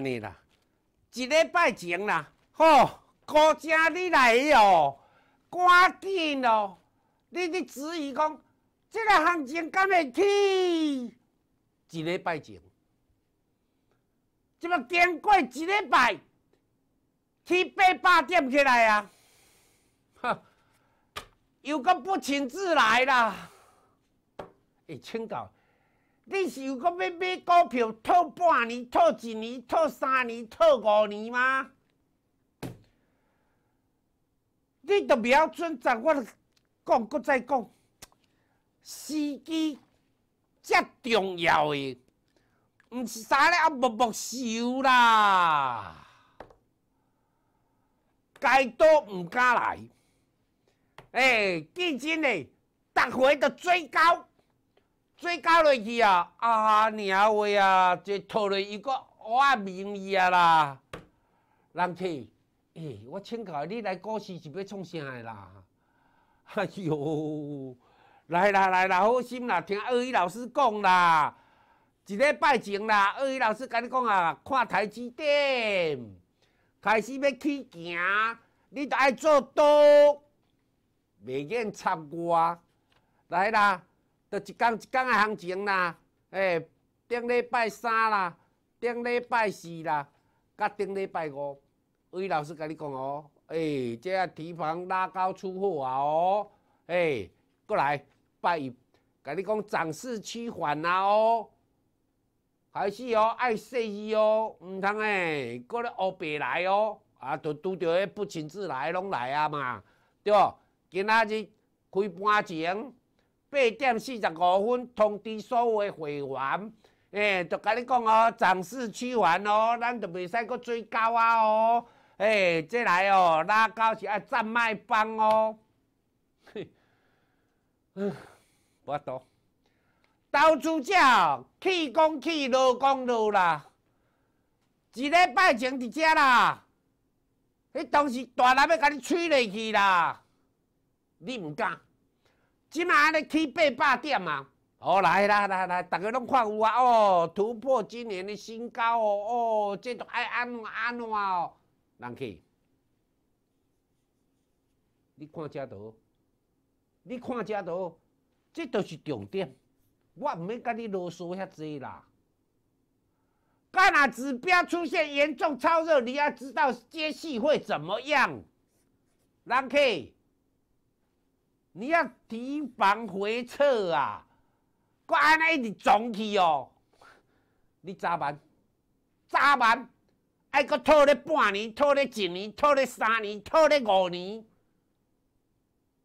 尼啦，一礼拜前啦，吼，高正你来哦，赶紧哦，你你只是讲这个行情敢会起？一礼拜前，即么经过一礼拜七八百点起来啊，哈，又搁不请自来啦，哎，青岛。你是有果要买股票，套半年、套一年、套三年、套五年吗？你都袂晓尊重，我讲，搁再讲，时机遮重要的，毋是啥啊，默默收啦，该倒毋敢来。哎，基金呢，逐回都最高。最搞落去啊！啊娘话啊，就套了一个我名义啊啦。人妻，诶，我请教你来故事是要创啥的啦？哎哟，来啦来啦，好心啦，听二鱼老师讲啦。一礼拜前啦，二鱼老师甲你讲啊，看台积顶，开始要起行，你著爱做倒，袂瘾插瓜，来啦。就一天一天的行情啦，诶，顶礼拜三啦，顶礼拜四啦，甲顶礼拜五，魏老师甲你讲哦，诶，即下提防拉高出货啊哦，诶，过来拜，甲你讲涨势趋缓啦哦，还是哦爱说伊哦，毋通诶，过咧乌白来哦，啊，都拄着迄不请自来拢来啊嘛，对，今仔日开盘前。八点四十五分通知所有诶会员，诶，就甲你讲哦，涨势趋缓哦，咱就袂使阁追高啊哦，诶，再来哦，拉高是爱站卖班哦，嘿，嗯，我懂。投资者，气讲气，怒讲怒啦，一礼拜前伫遮啦，迄当时大人要甲你吹落去啦，你毋敢。即仔咧起八百点啊！哦来啦来来，逐个拢看有啊！哦，突破今年的新高哦！哦，这都爱安安怎哦！人气，你看遮多，你看遮多，这都是重点。我毋免甲你啰嗦遐济啦。干若指标出现严重超热，你要知道接续会怎么样？人气。你要提防回撤啊！我安尼一直撞去哦，你咋办？咋办？爱佫拖咧半年，拖咧一年，拖咧三年，拖咧五年，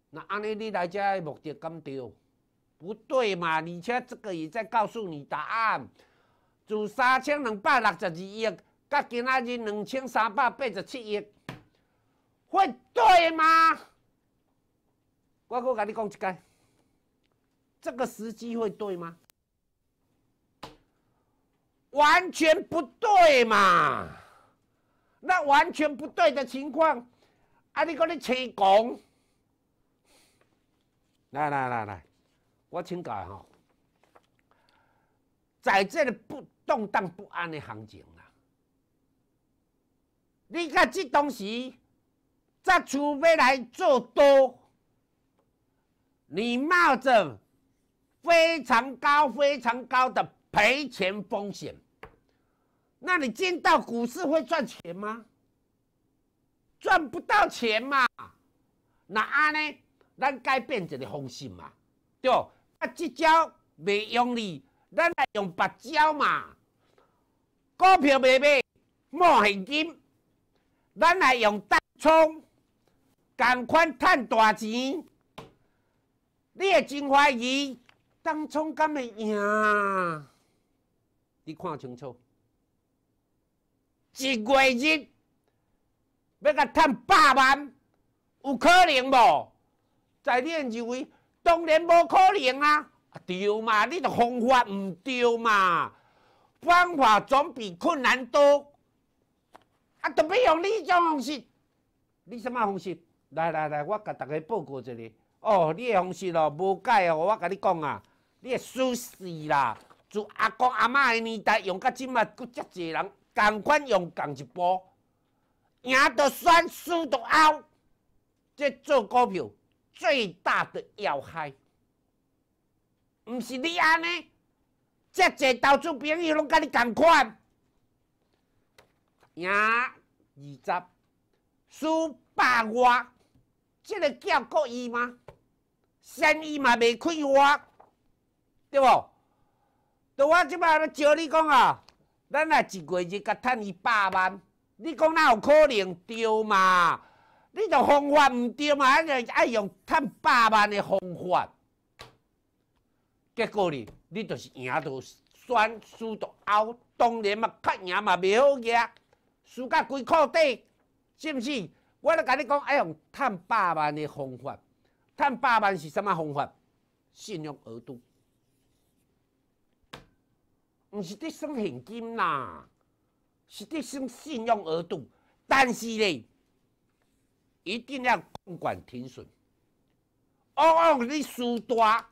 那安尼你来的目的敢对？不对嘛！而且这个也在告诉你答案，自三千两百六十二亿，到今仔日两千三百八十七亿，会对吗？我阁甲你讲一句，这个时机会对吗？完全不对嘛！那完全不对的情况，啊！你讲你切讲，来来来来，我请教吼，在这里不动荡不安的行情啦，你看，这东西再除非来做多。你冒着非常高、非常高的赔钱风险，那你进到股市会赚钱吗？赚不到钱嘛，那安呢？咱改变一个方式嘛，对不？啊，这招袂用你，咱来用白招嘛。股票买卖冒现金，咱来用大葱，赶快赚大钱。你会真怀疑当聪敢会赢？你看清楚，一月日要甲趁百万，有可能无？在你认为当然无可能啊！对嘛？你的方法唔对嘛？方法总比困难多。啊，特别用你种方式，你什么方式？来来来，我甲大家报告一下。哦，你的方式咯，无解哦！我甲你讲啊，你诶输死啦！自阿公阿嬷诶年代用到即卖，佫遮侪人共款用共一步，赢着算，输着凹。即做股票最大的要害，毋是你安尼，遮侪投资朋友拢甲你共款，赢二十，输百外，即个叫故意吗？生意嘛未快活，对无？对我即摆咧招你讲啊，咱若一月日甲趁一百万，你讲哪有可能？对嘛？你著方法毋对嘛？安尼爱用趁百万的方法，结果呢，你著是赢到算输到后，当然嘛，赢嘛未好赢，输甲几块底，是毋是？我来甲你讲，爱用趁百万的方法。赚百万是什么方法？信用额度，毋是得算现金啦，是得算信用额度。但是咧，一定要控管停损。往往你输大，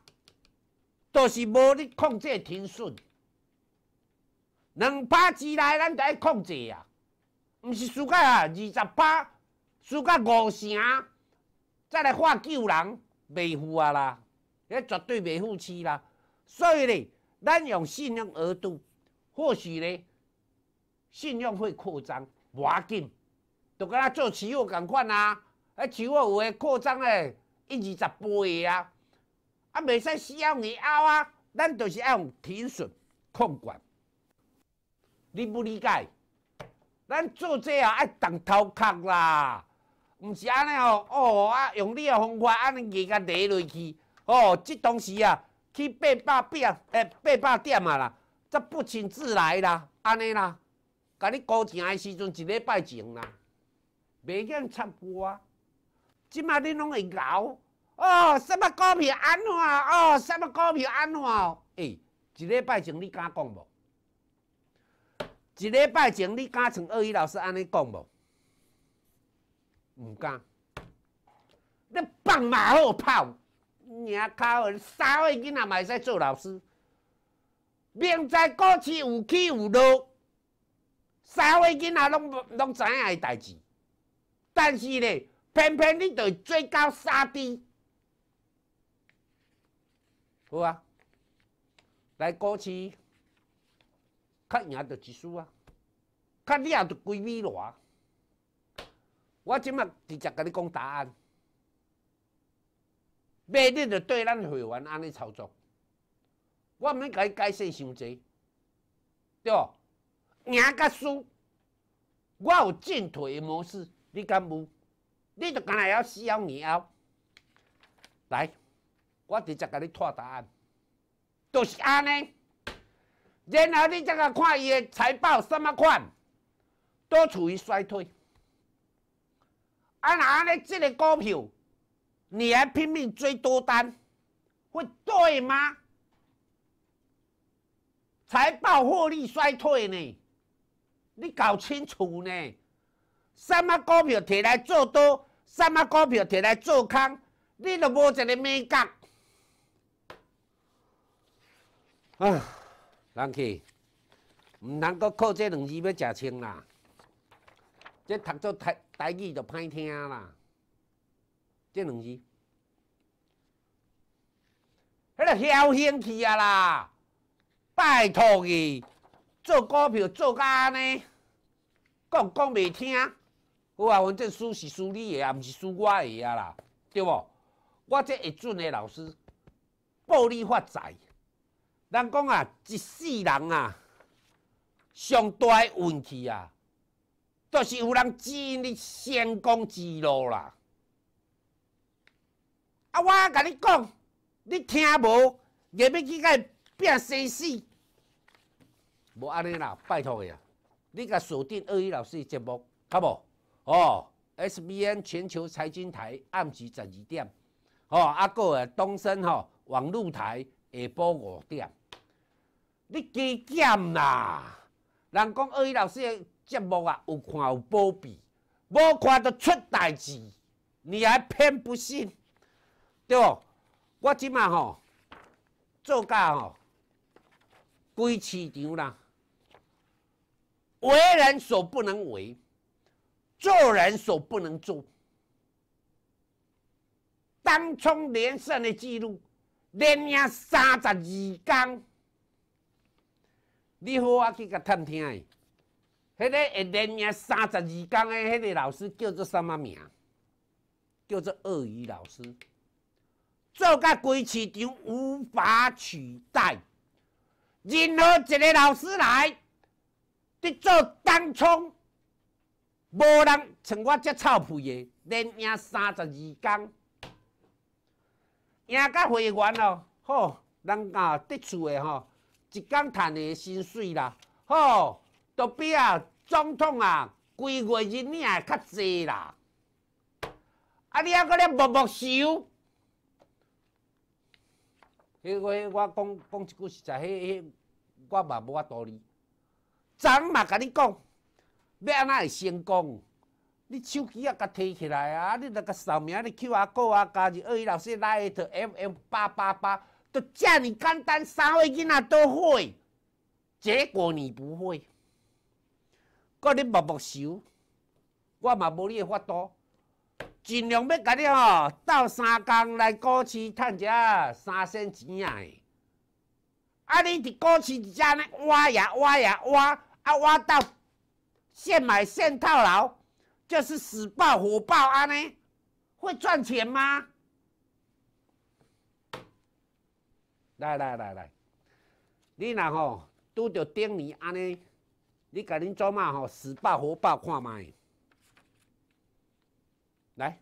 就是无你控制停损。两百之内，咱就爱控制啊，毋是输甲啊二十拍，输甲五成。再来喊救人，袂付啊啦，迄绝对袂付起啦。所以咧，咱用信用额度，或许咧，信用会扩张，无要紧，就甲咱做期货共款啊。啊，期货有诶扩张诶，一二十倍诶啊，啊，未使死用硬凹啊。咱著是爱用停损控管，理不理解？咱做这啊，爱动头壳啦。毋是安尼哦，哦啊，用你诶方法安尼硬甲拉落去，哦，即当时啊去八百八诶八百点啊啦，则不请自来啦，安尼啦，甲你高程诶时阵一礼拜前啦，袂瘾插歌，即卖恁拢会搞哦，什么股票安怎，哦，什么股票安怎，哦，诶，一礼拜前你敢讲无？一礼拜前你敢像二一老师安尼讲无？唔敢，你放马后炮，牙口，三岁囡仔嘛会使做老师，明知股市有起有落，三岁囡仔拢拢知影诶代志，但是咧，偏偏你伫最高杀低，好啊，来股市，较赢着一输啊，较你啊就规米偌。我即麦直接甲你讲答案，买你就对咱会员安尼操作，我毋免甲解解释伤济，对不？赢甲输，我有进退嘅模式，你敢无？你就敢系要需要你要？来，我直接甲你托答案，就是安尼。然后你再甲看伊嘅财报什么款，都处于衰退。啊！拿呢，这个股票，你还拼命追多单，会对吗？财报获利衰退呢，你搞清楚呢？什么股票摕来做多，什么股票摕来做空，你都无一个美感。啊，人去，唔通够靠这两字要食清啦。即读做台台语就歹听啦，即两字，迄个嚣张去啊啦！拜托伊做股票做甲安尼，讲讲袂听。好啊，反正输是输你个啊，毋是输我个啊啦，对无？我即会准个老师暴利发财。人讲啊，一世人啊，上大运气啊。都是有人指引你成功之路啦！啊，我甲你讲，你听无？硬要去甲拼生死，无安尼啦，拜托伊啊！你甲锁定二一老师节目，好无？哦，SBN 全球财经台暗时十二点，哦，啊个东森吼网络台下晡五点，你记健啦！人讲二一老师。节目啊，有看有保庇，无看到出代志，你还偏不信，对不？我即嘛吼，做假吼，规市场啦，为人所不能为，做人所不能做，当冲连胜的记录，连赢三十二天，你好，我去甲探听诶。迄个会连赢三十二天的迄个老师叫做什么名？叫做鳄鱼老师，做甲规市场无法取代。任何一个老师来伫做当冲，无人像我遮臭屁的连赢三十二天，赢甲会员哦，吼，人啊得厝的吼，一天赚的薪水啦，吼，都比啊。总统啊，规月日你也较济啦，啊你还搁咧默默收？迄个我讲讲一句实在，迄迄我嘛无法度你。昨嘛甲你讲，要安怎会成功，你手机啊甲提起来啊，你著甲扫描你 Q 啊个啊加入二一老师 l i 套 M M 八八八，都遮尔简单，三岁囡仔都会，结果你不会。搁你默默收，我嘛无你诶法度，尽量要甲你吼，斗三工来股市趁只三仙钱啊！诶，啊你伫股市一只挖呀挖呀挖，啊挖到现买现套牢，就是死爆火爆安尼，会赚钱吗？来来来来，你若吼拄着顶年安尼。你甲恁祖嘛吼？死霸活霸看卖？来！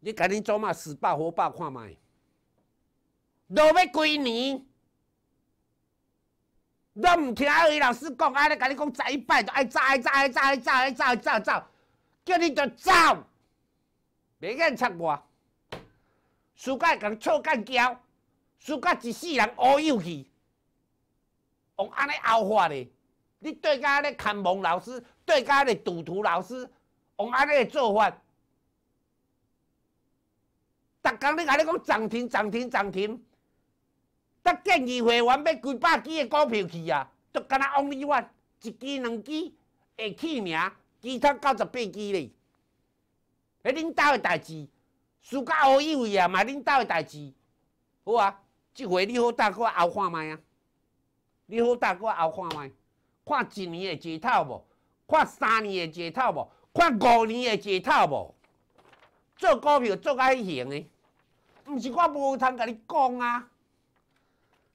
你甲恁祖嘛？死霸活霸看卖？落要几年？侬毋听伊老师讲，安尼甲你讲第一摆就爱走，爱走，爱走，爱走，爱走，走走，叫你就走！袂瘾插我，输甲共错干胶，输甲一世人乌有去。用安尼拗法咧，你对家咧看蒙老师，对家咧赌徒老师，用安尼的做法，逐工你甲汝讲涨停涨停涨停，得建议会员买几百支的股票去啊，都敢若往十一，一支两支会起名，其他九十八支嘞。诶，恁兜的代志，输甲奥以为啊，嘛，恁兜的代志，好啊，即回你好大个拗看卖啊！你好，大个后看麦，看一年的解套无？看三年的解套无？看五年的解套无？做股票做迄型的，毋是我无通甲你讲啊！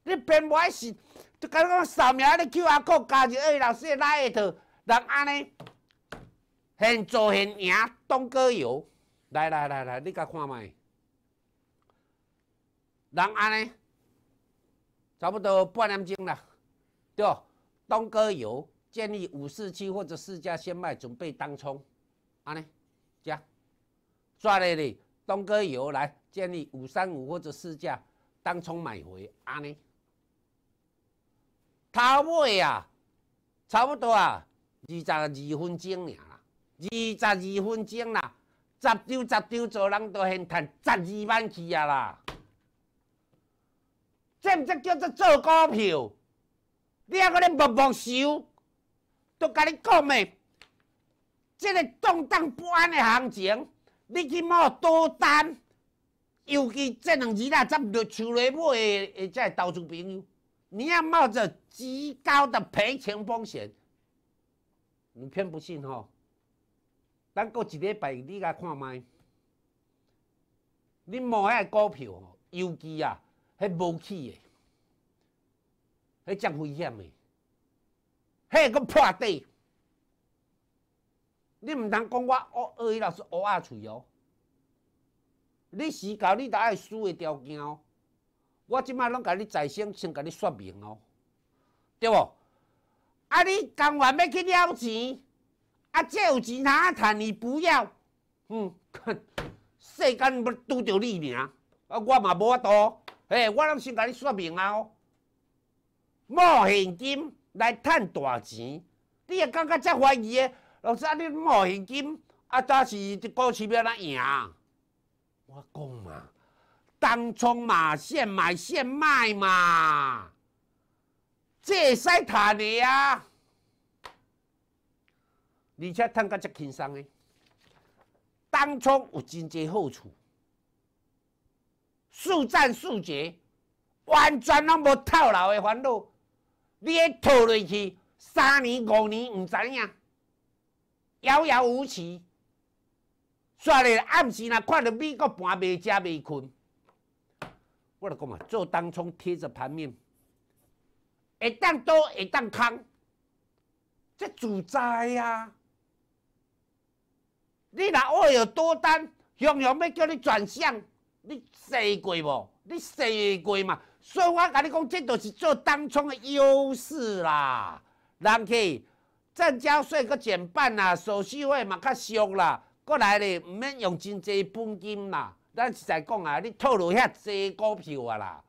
你偏歪是，就讲三明，名咧叫阿国加入二老师来一套，人安尼现做现赢东哥游，来来来来，你甲看麦。人安尼，差不多半点钟啦。对东哥油建议五四七或者四价先卖，准备当冲，安尼，样抓咧咧。东哥油来建议五三五或者四价当冲买回，安尼，他会啊，差不多啊，二十二分钟尔啦，二十二分钟啦，十丢十丢做人都现赚十二万起啊啦，这毋，才叫做做股票。你还搁咧默默收？都甲你讲诶，即个动荡不安诶行情，你去冒多单，尤其即两日啊，咱绿树内买诶诶，会投资朋友，你要冒着极高的赔钱风险，你偏不信吼？等过一礼拜你甲看卖，你迄遐股票吼，尤其啊，迄无起诶。还讲危险诶，迄个破地，你毋通讲我哦？二伊老师乌鸦嘴哦，你时到你呾爱输的条件哦。我即摆拢甲你在先先甲你说明哦，对无？啊，你甘愿要去了钱？啊，即有钱哪趁，你不要？嗯，世间要拄着你尔，啊，我嘛无法度，嘿，我拢先甲你说明啊哦。冒现金来趁大钱，你也感觉真怀疑诶，老师安尼冒现金，啊，但是一股市要怎赢？我讲嘛，当冲嘛，现买现卖嘛，即会使赚的啊，而且趁到真轻松诶。当冲有真济好处，速战速决，完全拢无套牢诶烦恼。你一套落去三年五年唔知影，遥遥无期。煞咧暗时，若看着美国盘未食未困。我来讲嘛，做当冲贴着盘面，会当多，会当空，这主灾啊！你那我有多单，向阳要叫你转向。你细过无？你细过嘛？所以我甲你讲，这就是做当冲的优势啦。人去，增值税搁减半啦，手续费嘛较俗啦，过来咧，毋免用真济本金啦。咱实在讲啊，你套路遐济股票啊啦，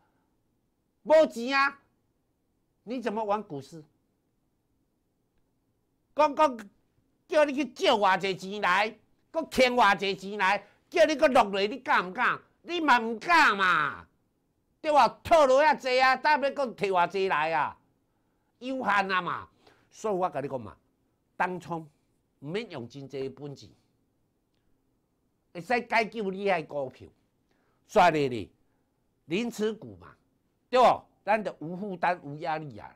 无钱啊？你怎么玩股市？讲讲叫你去借偌济钱来，搁欠偌济钱来，叫你搁落来，你敢毋敢？你嘛毋敢嘛，对喎，套路遐济啊，今要讲摕偌济来啊，有限啊嘛。所以，我甲你讲嘛，当冲毋免用真济本钱，会使解救你个股票。再咧咧，零持股嘛，对喎，咱着无负担、无压力啊。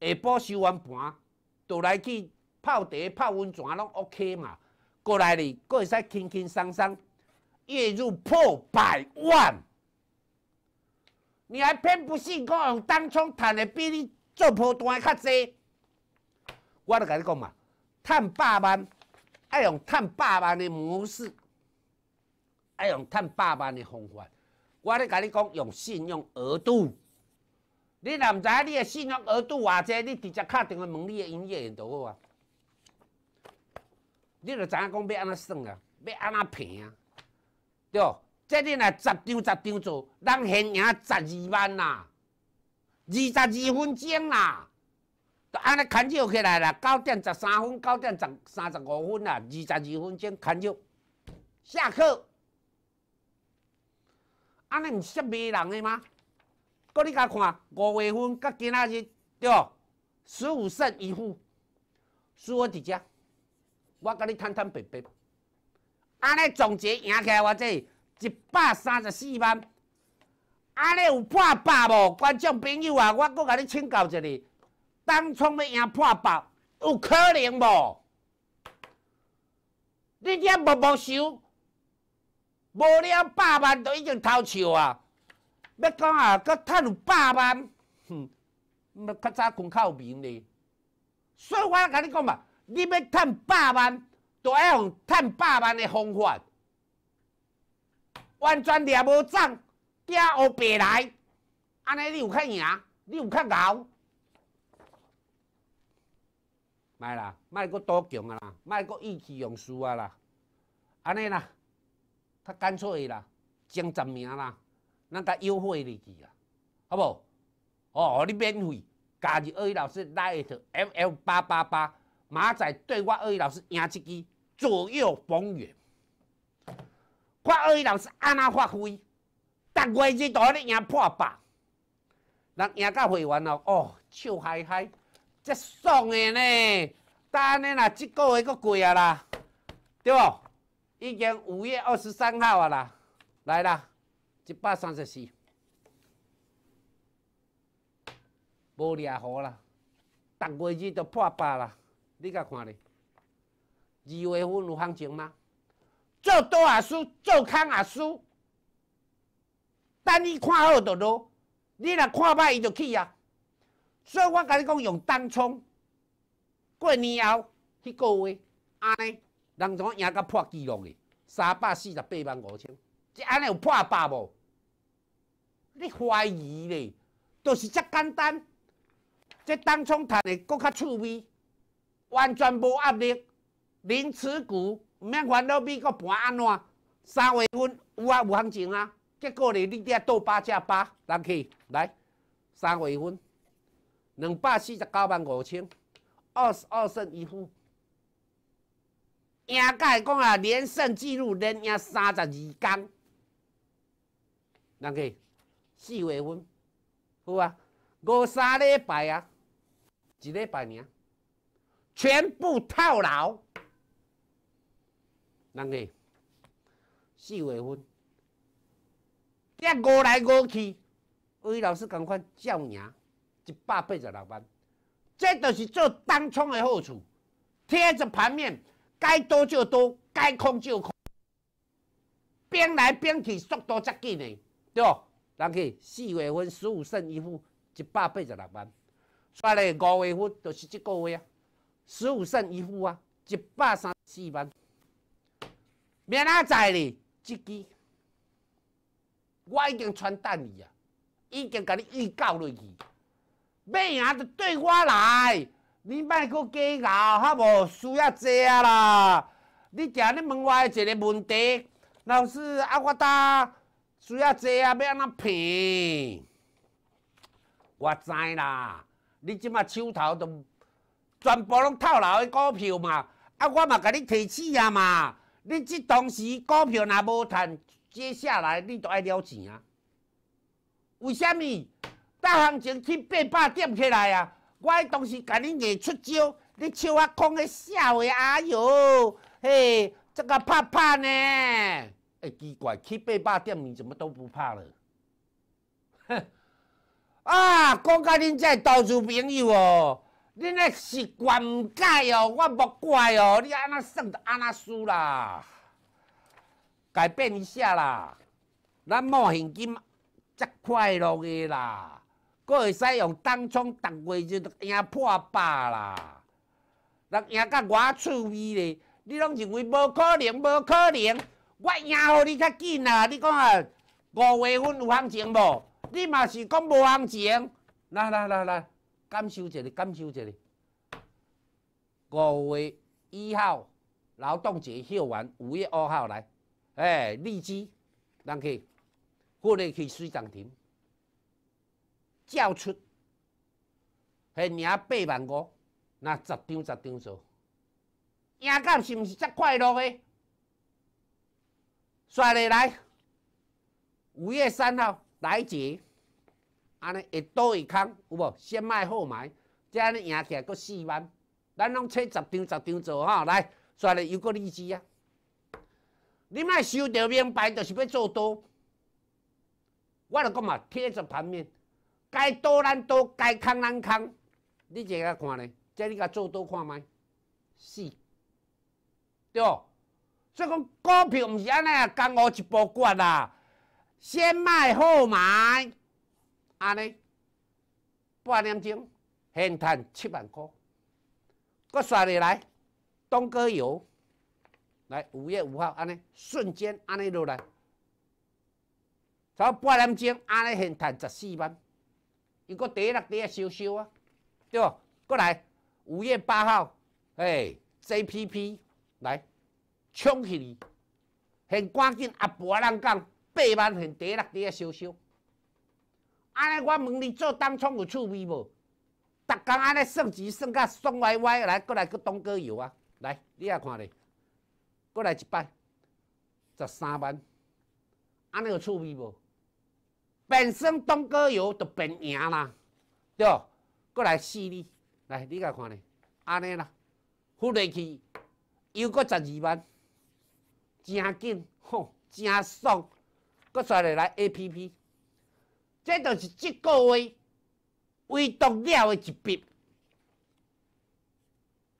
下晡收完盘，倒来去泡茶、泡温泉拢 OK 嘛。过来哩，搁会使轻轻松松。月入破百万，你还偏不信？讲用当初赚的比你做破单的较济，我都跟你讲嘛，赚百万，爱用赚百万的模式，爱用赚百万的方法。我咧跟你讲，用信用额度。你若毋知影你的信用额度偌济，你直接敲电话问你的营业员就好啊。你著知影讲要安怎算啊，要安怎平啊？对，这你来十张十张做，咱现赢十二万啦，二十二分钟啦，都安尼牵手起来啦，九点十三分，九点三三十五分啦，二十二分钟牵手，下课。安尼毋失味人诶吗？哥，你甲看五月份甲今仔日对，十五胜一负，输我几只？我甲你坦坦白白。安尼总结赢起来，我即一百三十四万，安尼有破百无？观众朋友啊，我阁甲你请教一下，当初要赢破百有可能无？你只默默收，无了百万都已经偷笑啊！要讲啊，趁有百万，哼，要较早较有眠咧。所以，我甲你讲嘛，你要趁百万。就爱用趁百万的方法，完全掠无涨，惊乌白来，安尼你有较赢，你有较牛，卖啦，卖阁多强啊啦，卖阁意气用事啊啦，安尼啦，较干脆啦，前十名啦，咱甲优惠入去啦，好无？哦，你免费加入二一老师那一套 M L 八八八，马仔对我二一老师赢一支。左右逢源，看二位老师安那发挥，逐月日都咧赢破百，人赢到会员哦，哦，笑嗨嗨，真爽的呢。安尼啦，即个月佫过啊啦，对无？已经五月二十三号啊啦，来啦，一百三十四，无掠好啦，逐月日都破百啦，你甲看咧。二月份有行情吗？做多也输，做空也输。等伊看好就落，你若看歹伊就起啊。所以我甲你讲，用东冲，过年后去高位，安尼，人就赢到破纪录的三百四十八万五千，这安尼有破百无？你怀疑咧，就是遮简单。这东冲赚的搁较趣味，完全无压力。零持股，毋免烦恼美国盘安怎。三月份有啊，有行情啊。结果咧，你底倒八加八，人去来。三月份两百四十九万五千，二十二胜一负。也讲啊，连胜记录连赢三十二天。人去四月份，好啊，五三礼拜啊，一礼拜尔，全部套牢。人个四月份，遐捂来捂去，魏老师赶快叫赢一百八十六万。即着是做当冲的好处，贴着盘面，该多就多，该空就空，边来边去，速度则紧诶，对人去四月份十五胜一负，一百八十六万。刷咧五月份着是即个月啊，十五胜一负啊，一百三四万。明仔载哩，即支我已经传单你啊，已经甲你预告落去。要赢着对我来，你莫阁计较，哈无需要济啊啦。你定日问我一个问题，老师啊，我呾需要济啊，要安那骗？我知啦，你即马手头都全部拢套牢的股票嘛，啊，我嘛甲你提示啊嘛。你即同时股票若无趁，接下来你都爱了钱啊？为什么大行情去八百点起来啊？我迄同时甲恁硬出招，你笑我讲个笑话，哎哟，嘿，这个怕怕呢？哎，奇怪，去八百点你怎么都不怕了？啊，讲甲恁这投资朋友哦。恁个习惯毋改哦，我无怪哦，你安那算就安那输啦，改变一下啦，咱摸现金则快乐个啦，佫会使用单冲，逐月就赢破百啦，人赢甲我趣味咧，你拢认为无可能，无可能，我赢互你较紧啦，你讲啊五月份有通情无？你嘛是讲无通赢？来来来来。感受一下，感受一下。五月一号劳动节休完，五月二号来，哎，立即人去，过来去水涨停，叫出，吓，廿八万五，那十张十张做，赢家是毋是则快乐诶？顺利来，五月三号来接。安尼一倒一空有无先卖后买，再安尼赢起来，搁四万，咱拢切十张十张做吼。来，再来又个例子啊，你莫收着明白，就是要做多。我著讲嘛，贴着盘面，该多咱多，该空咱空，你即个看咧，即你甲做多看麦，四，对，所以讲股票毋是安尼啊，江湖一步卷啊，先卖后买。安尼，半点钟，现弹七万箍，搁刷你来东哥油，来五月五号安尼瞬间安尼落来，从半点钟安尼现弹十四万，又搁第六第啊烧烧啊，对不？过来五月八号，嘿 JPP 来冲起，现赶紧阿波人讲八万现第六第啊烧烧。安尼我问你做东窗有趣味无？逐天安尼算钱算甲爽歪歪，来，过来去东哥游啊！来，你来看咧，过来一摆，十三万，安尼有趣味无？本身东哥游就便赢啦，对，过来试你，来，你来看咧，安尼啦，付落去，又过十二万，真紧吼，真爽，搁出来来 A P P。这就是这个位唯独了的一笔，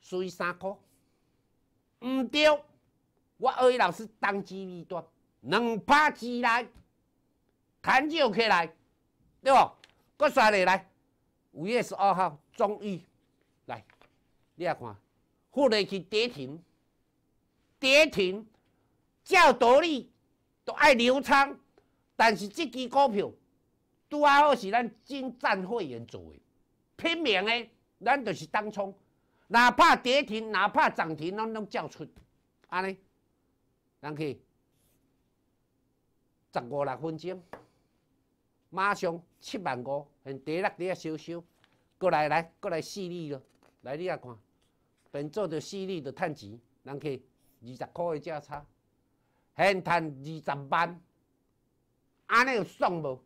属于三股。唔对，我二位老师当机立断，两拍起来，弹就起来，对不？骨煞来来，五月十二号终于来，你来看，富利去跌停，跌停，照道理都爱流仓，但是这支股票。拄啊好是咱精湛会员做诶，拼命诶，咱就是当冲，哪怕跌停，哪怕涨停，咱拢叫出，安尼，人去十五六分钟，马上七万五，现跌落跌啊，收收，过来来，过来四利咯，来你啊看，本做着四利着趁钱，人去二十箍诶价差，现趁二十万，安尼有爽无？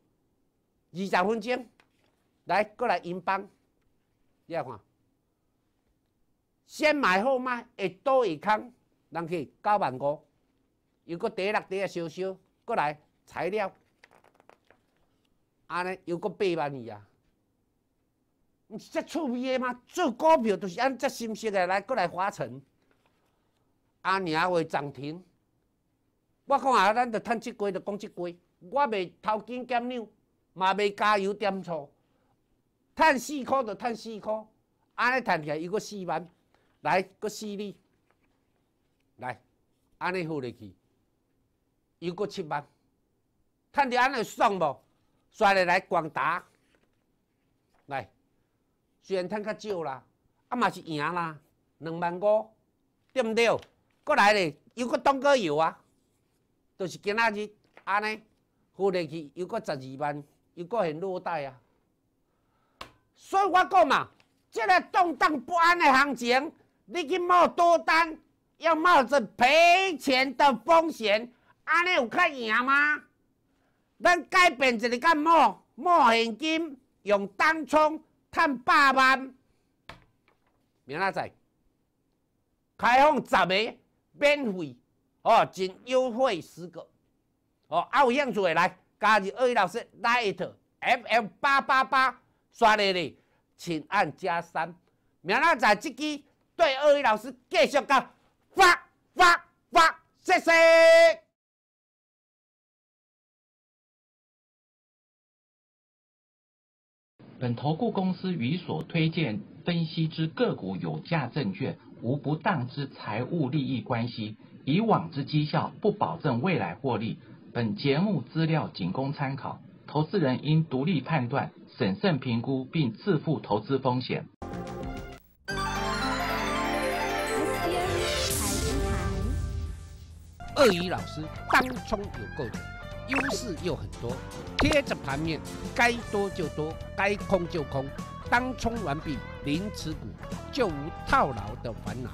二十分钟，来，过来银邦，你来看，先买后卖，会多会空，人去九万五，又搁第六、底个烧烧，过来材料，安尼又搁八万二啊！毋是遮趣味的吗？做股票就是安遮信息的，来，过来花层，安尼啊，会涨停。我讲啊，咱着趁即几，着讲即几，我袂偷鸡减量。嘛，未加油点醋，趁四箍就趁四箍，安尼趁起来又过四万，来过四厘，来，安尼付入去，又过七万，趁着安尼爽无？刷来来光打，来，虽然趁较少啦，啊嘛是赢啦，两万五，对毋对？过来咧又过当个油啊，都是今仔日安尼付入去，又过十二万。又过现落袋啊！所以我讲嘛，这个动荡不安的行情，你去冒多单，要冒着赔钱的风险，安尼有较赢吗？咱改变一个干冒冒现金，用单充赚百万。明仔载开放十个免费哦，仅优惠十个哦，啊有样做诶来。加入二一老师，来一套 FM 八八八刷嘞嘞，请按加三。明仔在即期对二一老师继续加发发发，谢谢。本投顾公司与所推荐分析之个股有价证券无不当之财务利益关系，以往之绩效不保证未来获利。本节目资料仅供参考，投资人应独立判断、审慎评估，并自负投资风险。鳄鱼老师当冲有够，优势又很多，贴着盘面，该多就多，该空就空，当冲完毕，零持股，就无套牢的烦恼，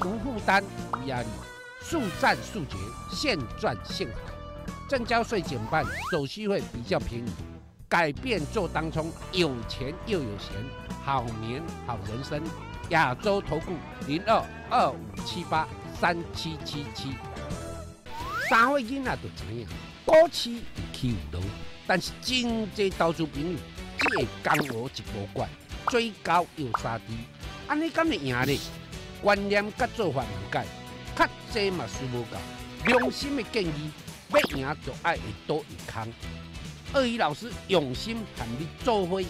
无负担，无压力，速战速决，现赚现赔。正交税减半，手续费比较便宜，改变做当冲，有钱又有闲，好年好人生。亚洲投顾零二二五七八三七七七，三位囡仔都知影，过去有起有落，但是真济投资朋友只会干我一包怪，最高又杀低，安尼咁嘅样呢？观念甲做法唔改，卡济嘛输唔到，良心嘅建议。要赢就爱一多一空，鳄鱼老师用心喊你做会赢，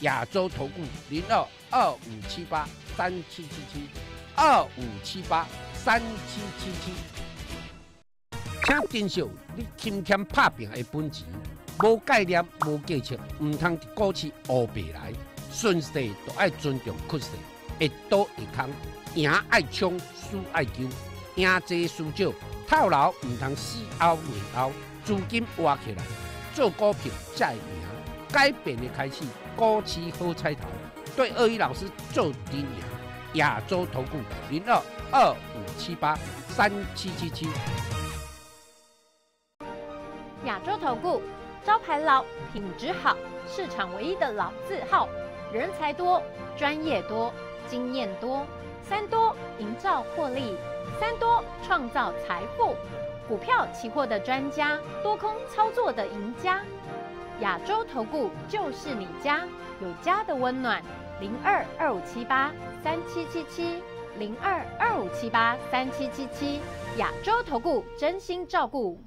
亚洲投顾零二二五七八三七七七二五七八三七七七，请珍惜你今天拍拼的本钱，无概念无技巧，唔通过去乌白来，顺势就爱尊重趋势，一多一空，赢爱冲，输爱救，赢多输少。套牢唔通事后为欧，资金挖起来做股票再赢。改变的开始，股市好彩头。对鳄鱼老师做定额，亚洲投顾零二二五七八三七七七。亚洲投顾，招牌老，品质好，市场唯一的老字号，人才多，专业多，经验多，三多营造获利。三多创造财富，股票期货的专家，多空操作的赢家，亚洲投顾就是你家，有家的温暖，零二二五七八三七七七，零二二五七八三七七七，亚洲投顾真心照顾。